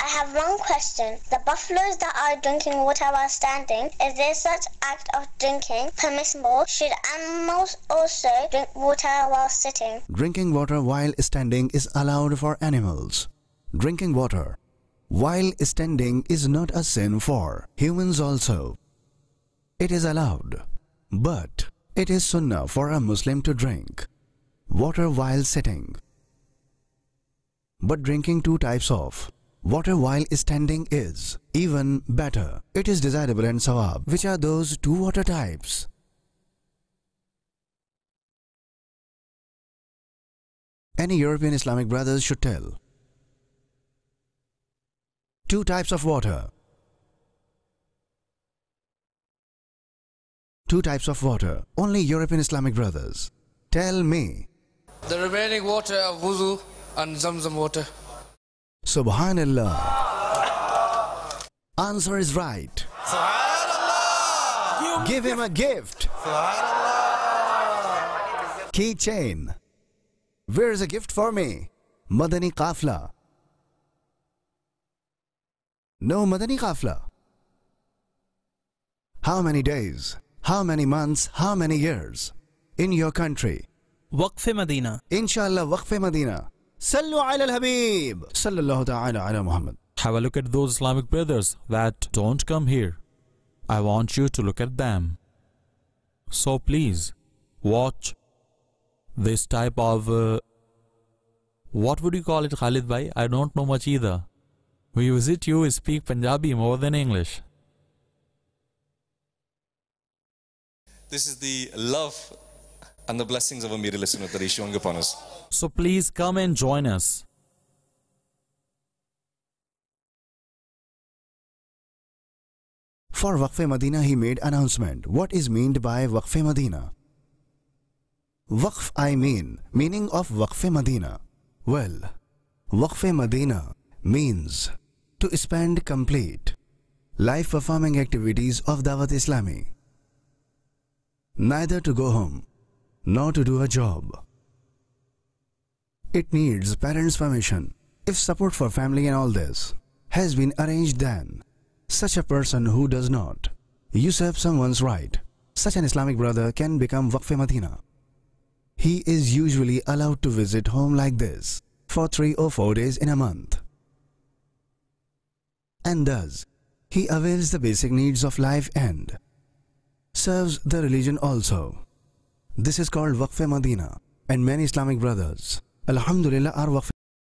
I have one question. The buffaloes that are drinking water while standing, is this such act of drinking permissible? Should animals also drink water while sitting? Drinking water while standing is allowed for animals. Drinking water while standing is not a sin for humans also. It is allowed. But it is sunnah for a Muslim to drink water while sitting. But drinking two types of Water while standing is even better. It is desirable and sawab, which are those two water types. Any European Islamic brothers should tell. Two types of water. Two types of water. Only European Islamic brothers. Tell me. The remaining water of wuzu and zamzam water. Subhanallah. Answer is right. Subhanallah. Give him a gift. Subhanallah. Keychain. Where is a gift for me? Madani Kafla. No Madani Kafla. How many days? How many months? How many years? In your country? Waqf Madina. Inshallah, Waqf Madina. Sallu ala al-Habib. Sallallahu ta'ala ala Muhammad. Have a look at those Islamic brothers that don't come here. I want you to look at them. So please, watch this type of... Uh, what would you call it, Khalid bhai? I don't know much either. We visit you we speak Punjabi more than English. This is the love and the blessings of Amir Listener that showing upon us. So please come and join us. For Waqf Madina, he made announcement. What is meant by Waqf Madina? Waqf, I mean, meaning of Waqf Madina. Well, Waqf Madina means to spend complete life performing activities of Dawat Islami. Neither to go home not to do a job. It needs parents' permission. If support for family and all this has been arranged then, such a person who does not usurp someone's right, such an Islamic brother can become Waqf Madina. He is usually allowed to visit home like this for 3 or 4 days in a month. And thus, he avails the basic needs of life and serves the religion also. This is called Waqf-e Madina and many Islamic brothers, Alhamdulillah, are Waqf